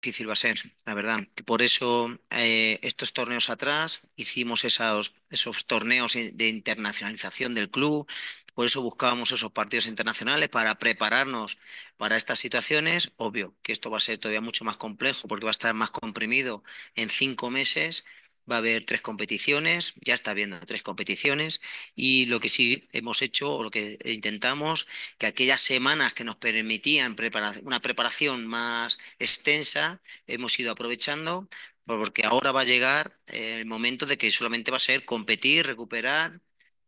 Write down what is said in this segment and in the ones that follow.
difícil va a ser, la verdad. Por eso eh, estos torneos atrás hicimos esos, esos torneos de internacionalización del club, por eso buscábamos esos partidos internacionales para prepararnos para estas situaciones. Obvio que esto va a ser todavía mucho más complejo porque va a estar más comprimido en cinco meses va a haber tres competiciones, ya está habiendo tres competiciones y lo que sí hemos hecho o lo que intentamos, que aquellas semanas que nos permitían una preparación más extensa, hemos ido aprovechando porque ahora va a llegar el momento de que solamente va a ser competir, recuperar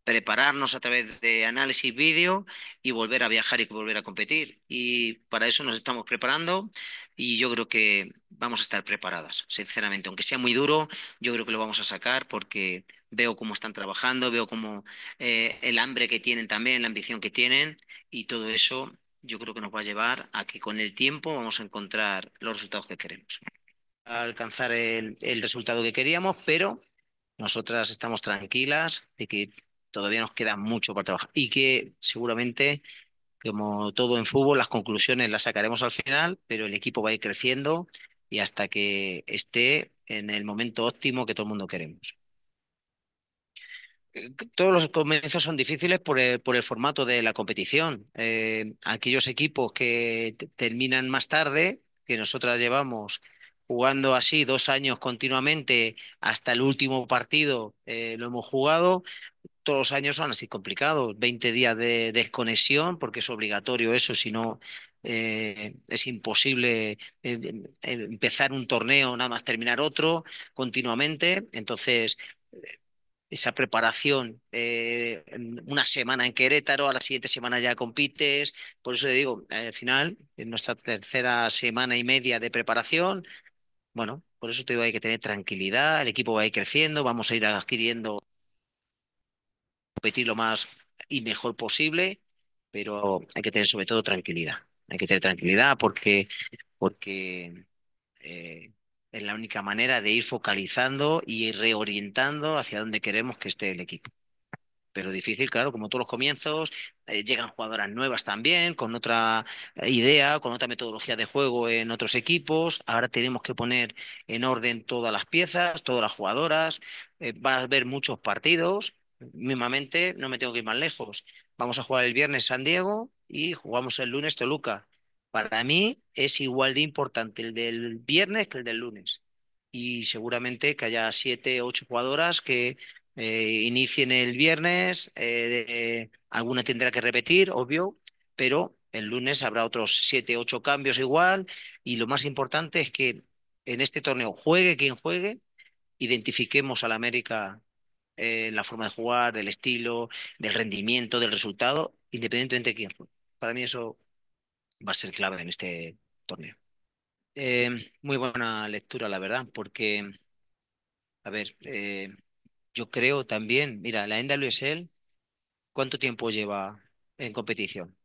prepararnos a través de análisis vídeo y volver a viajar y volver a competir. Y para eso nos estamos preparando y yo creo que vamos a estar preparadas, sinceramente. Aunque sea muy duro, yo creo que lo vamos a sacar porque veo cómo están trabajando, veo cómo eh, el hambre que tienen también, la ambición que tienen y todo eso yo creo que nos va a llevar a que con el tiempo vamos a encontrar los resultados que queremos. alcanzar el, el resultado que queríamos, pero nosotras estamos tranquilas de que todavía nos queda mucho por trabajar y que seguramente, como todo en fútbol, las conclusiones las sacaremos al final, pero el equipo va a ir creciendo y hasta que esté en el momento óptimo que todo el mundo queremos. Eh, todos los comienzos son difíciles por el, formato de la competición. Eh, aquellos equipos que terminan más tarde, que nosotras llevamos jugando así dos años continuamente hasta el último partido eh, lo hemos jugado todos los años son así complicados, 20 días de desconexión, porque es obligatorio eso, si no eh, es imposible eh, eh, empezar un torneo, nada más terminar otro continuamente. Entonces, esa preparación, una semana en Querétaro, a la siguiente semana ya compites. Por eso le digo, al final, en nuestra tercera semana y media de preparación, bueno, por eso te digo, hay que tener tranquilidad, el equipo va a ir creciendo, vamos a ir adquiriendo competir lo más y mejor posible, pero hay que tener sobre todo tranquilidad. Hay que tener tranquilidad porque, porque eh, es la única manera de ir focalizando y reorientando hacia donde queremos que esté el equipo. Pero difícil, claro, como todos los comienzos, eh, llegan jugadoras nuevas también, con otra eh, idea, con otra metodología de juego en otros equipos. Ahora tenemos que poner en orden todas las piezas, todas las jugadoras. va a haber muchos partidos Mismamente, no me tengo que ir más lejos. Vamos a jugar el viernes San Diego y jugamos el lunes Toluca. Para mí es igual de importante el del viernes que el del lunes. Y seguramente que haya siete, ocho jugadoras que eh, inicien el viernes, eh, alguna tendrá que repetir, obvio, pero el lunes habrá otros siete, ocho cambios igual. Y lo más importante es que en este torneo juegue quien juegue, identifiquemos a la América eh, la forma de jugar, del estilo, del rendimiento, del resultado, independientemente de quién. Para mí eso va a ser clave en este torneo. Eh, muy buena lectura, la verdad, porque, a ver, eh, yo creo también, mira, la NWSL, ¿cuánto tiempo lleva en competición?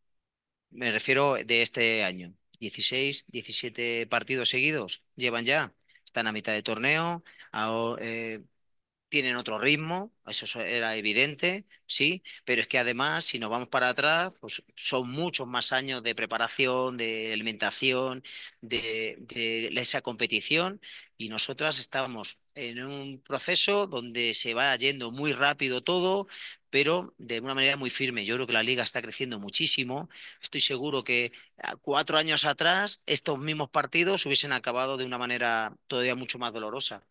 Me refiero de este año. 16, 17 partidos seguidos llevan ya. Están a mitad de torneo. ahora tienen otro ritmo, eso era evidente, sí, pero es que además, si nos vamos para atrás, pues son muchos más años de preparación, de alimentación, de, de esa competición, y nosotras estamos en un proceso donde se va yendo muy rápido todo, pero de una manera muy firme. Yo creo que la liga está creciendo muchísimo. Estoy seguro que ah, cuatro años atrás estos mismos partidos hubiesen acabado de una manera todavía mucho más dolorosa.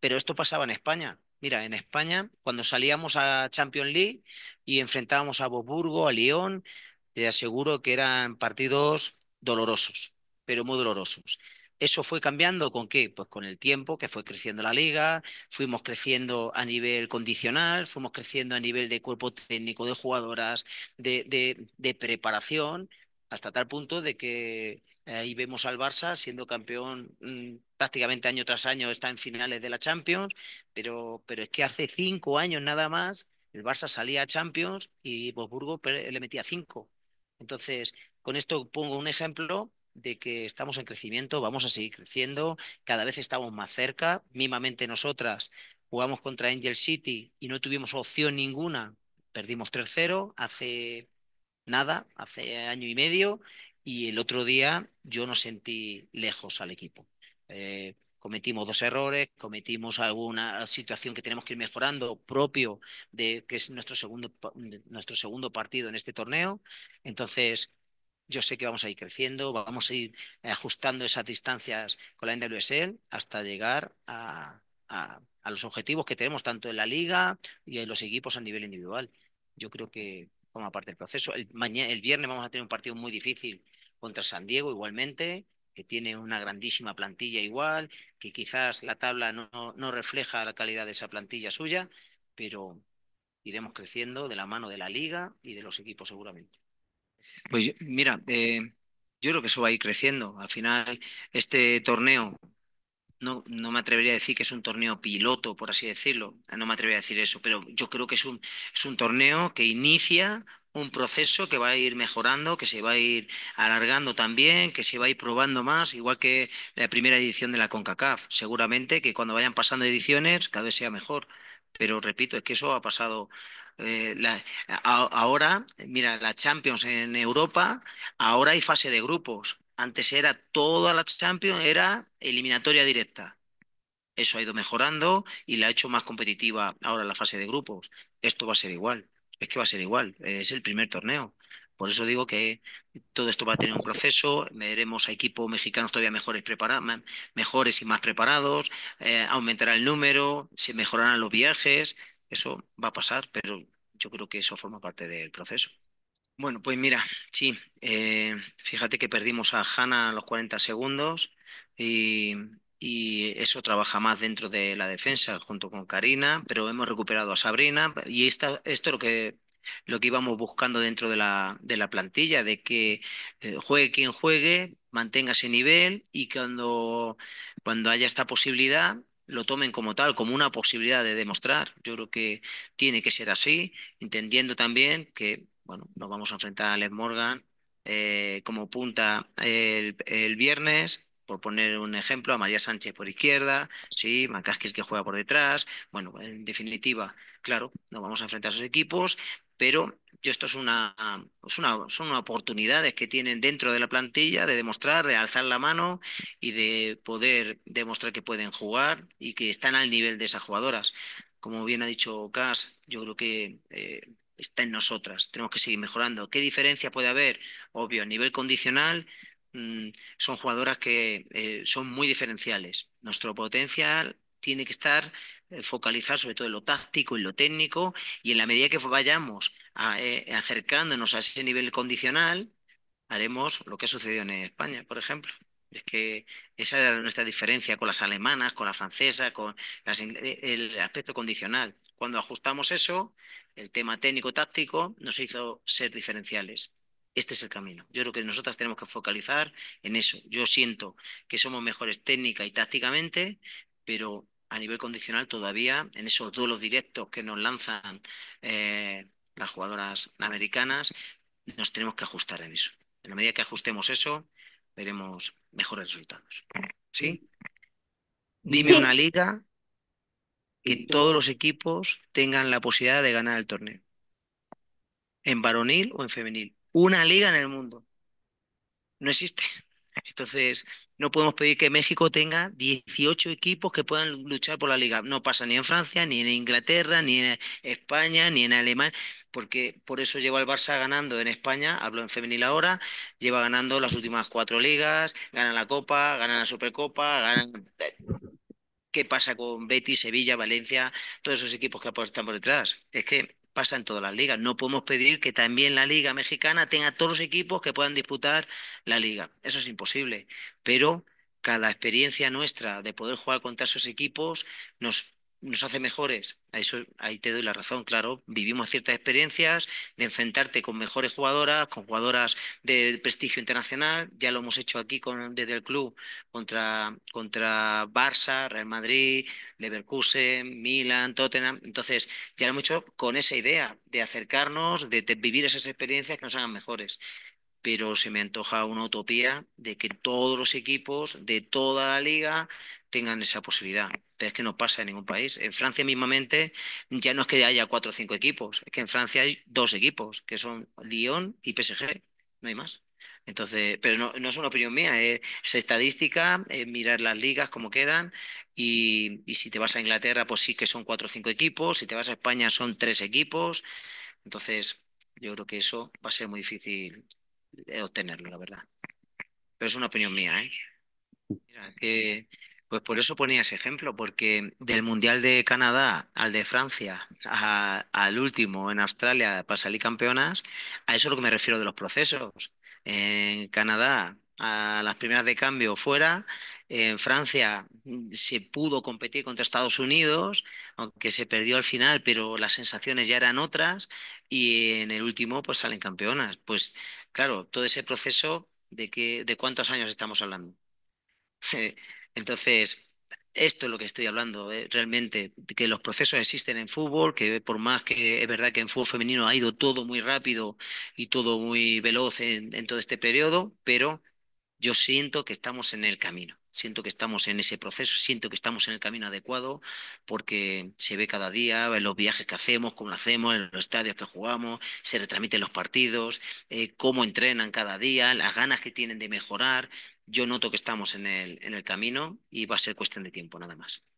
Pero esto pasaba en España. Mira, en España, cuando salíamos a Champions League y enfrentábamos a Bosburgo, a Lyon, te aseguro que eran partidos dolorosos, pero muy dolorosos. Eso fue cambiando con qué? Pues con el tiempo que fue creciendo la liga, fuimos creciendo a nivel condicional, fuimos creciendo a nivel de cuerpo técnico, de jugadoras, de, de preparación, hasta tal punto de que eh, vemos al Barça siendo campeón mm, prácticamente año tras año, está en finales de la Champions, pero, pero es que hace cinco años nada más el Barça salía a Champions y Bosburgo le metía cinco. Entonces, con esto pongo un ejemplo de que estamos en crecimiento, vamos a seguir creciendo, cada vez estamos más cerca. Mimamente nosotras jugamos contra Angel City y no tuvimos opción ninguna, perdimos tercero hace nada, hace año y medio, y el otro día yo no sentí lejos al equipo. Eh, cometimos dos errores, cometimos alguna situación que tenemos que ir mejorando propio de que es nuestro segundo, nuestro segundo partido en este torneo. Entonces, yo sé que vamos a ir creciendo, vamos a ir ajustando esas distancias con la NWSL hasta llegar a, a los objetivos que tenemos tanto en la liga y en los equipos a nivel individual. Yo creo que como parte del proceso. El, viernes vamos a tener un partido muy difícil contra San Diego igualmente, que tiene una grandísima plantilla igual, que quizás la tabla no, refleja la calidad de esa plantilla suya, pero iremos creciendo de la mano de la liga y de los equipos seguramente. Pues mira, eh, yo creo que eso va a ir creciendo. Al final, este torneo no, no, me atrevería a decir que es un torneo piloto, por así decirlo, no me atrevería a decir eso, pero yo creo que es un, es un torneo que inicia un proceso que va a ir mejorando, que se va a ir alargando también, que se va a ir probando más, igual que la primera edición de la CONCACAF. Seguramente que cuando vayan pasando ediciones cada vez sea mejor. Pero repito, es que eso ha pasado. Eh, ahora, mira, la Champions en Europa, ahora hay fase de grupos. Antes era toda la Champions, era eliminatoria directa. Eso ha ido mejorando y la ha hecho más competitiva ahora la fase de grupos. Esto va a ser igual, es que va a ser igual, es el primer torneo. Por eso digo que todo esto va a tener un proceso, veremos a equipos mexicanos todavía mejores, preparados, mejores y más preparados, eh, aumentará el número, se mejorarán los viajes, eso va a pasar, pero yo creo que eso forma parte del proceso. Bueno, pues mira, sí, eh, fíjate que perdimos a Hanna a los 40 segundos y, eso trabaja más dentro de la defensa junto con Karina, pero hemos recuperado a Sabrina y esto es lo que, lo que íbamos buscando dentro de la, de la plantilla, de que eh, juegue quien juegue, mantenga ese nivel y cuando, cuando haya esta posibilidad lo tomen como tal, como una posibilidad de demostrar. Yo creo que tiene que ser así, entendiendo también que bueno, nos vamos a enfrentar a Alex Morgan eh, como punta el, viernes, por poner un ejemplo, a María Sánchez por izquierda, sí, Macaskis que juega por detrás. Bueno, en definitiva, claro, nos vamos a enfrentar a esos equipos, pero esto es una, una, son oportunidades que tienen dentro de la plantilla de demostrar, de alzar la mano y de poder demostrar que pueden jugar y que están al nivel de esas jugadoras. Como bien ha dicho Cas, yo creo que eh, está en nosotras, tenemos que seguir mejorando. ¿Qué diferencia puede haber? Obvio, a nivel condicional mm, son jugadoras que eh, son muy diferenciales. Nuestro potencial tiene que estar eh, focalizado sobre todo en lo táctico, y lo técnico, y en la medida que vayamos eh, acercándonos a ese nivel condicional, haremos lo que ha sucedido en España, por ejemplo. Es que esa era nuestra diferencia con las alemanas, con las francesas, con las eh, el aspecto condicional. Cuando ajustamos eso, el tema técnico-táctico nos hizo ser diferenciales. Este es el camino. Yo creo que nosotras tenemos que focalizar en eso. Yo siento que somos mejores técnica y tácticamente, pero a nivel condicional todavía, en esos duelos directos que nos lanzan eh, las jugadoras americanas, nos tenemos que ajustar en eso. En la medida que ajustemos eso, veremos mejores resultados. ¿Sí? Dime una liga que todos los equipos tengan la posibilidad de ganar el torneo. En varonil o en femenil. Una liga en el mundo. No existe. Entonces, no podemos pedir que México tenga 18 equipos que puedan luchar por la liga. No pasa ni en Francia, ni en Inglaterra, ni en España, ni en Alemania, porque por eso lleva el Barça ganando en España, hablo en femenil ahora, lleva ganando las últimas cuatro ligas, gana la Copa, gana la Supercopa, gana... ¿Qué pasa con Betis, Sevilla, Valencia, todos esos equipos que están por detrás? Es que pasa en todas las ligas. No podemos pedir que también la Liga Mexicana tenga todos los equipos que puedan disputar la Liga. Eso es imposible. Pero cada experiencia nuestra de poder jugar contra esos equipos nos nos hace mejores. ahí te doy la razón, claro. Vivimos ciertas experiencias de enfrentarte con mejores jugadoras, con jugadoras de prestigio internacional. Ya lo hemos hecho aquí con, desde el club contra, contra Barça, Real Madrid, Leverkusen, Milan, Tottenham. Entonces, ya lo hemos hecho con esa idea de acercarnos, de vivir esas experiencias que nos hagan mejores pero se me antoja una utopía de que todos los equipos de toda la liga tengan esa posibilidad. Pero es que no pasa en ningún país. En Francia mismamente ya no es que haya cuatro o cinco equipos, es que en Francia hay dos equipos, que son Lyon y PSG, no hay más. Entonces, pero no, no es una opinión mía, es, estadística, mirar las ligas, cómo quedan, y, y si te vas a Inglaterra, pues sí que son cuatro o cinco equipos, si te vas a España son tres equipos. Entonces, yo creo que eso va a ser muy difícil eh, obtenerlo, la verdad. Pero es una opinión mía, ¿eh? pues por eso ponía ese ejemplo, porque del Mundial de Canadá al de Francia, al último en Australia para salir campeonas, a eso es lo que me refiero de los procesos. En Canadá, a las primeras de cambio fuera, en Francia mm, se pudo competir contra Estados Unidos, aunque se perdió al final, pero las sensaciones ya eran otras, y en el último pues salen campeonas. Pues claro, todo ese proceso de, que, de cuántos años estamos hablando. Entonces, esto es lo que estoy hablando, eh, realmente, que los procesos existen en fútbol, que por más que es verdad que en fútbol femenino ha ido todo muy rápido y todo muy veloz en todo este periodo, pero yo siento que estamos en el camino siento que estamos en ese proceso, siento que estamos en el camino adecuado porque se ve cada día los viajes que hacemos, cómo lo hacemos, en los estadios que jugamos, se retransmiten los partidos, eh, cómo entrenan cada día, las ganas que tienen de mejorar. Yo noto que estamos en el, en el camino y va a ser cuestión de tiempo nada más.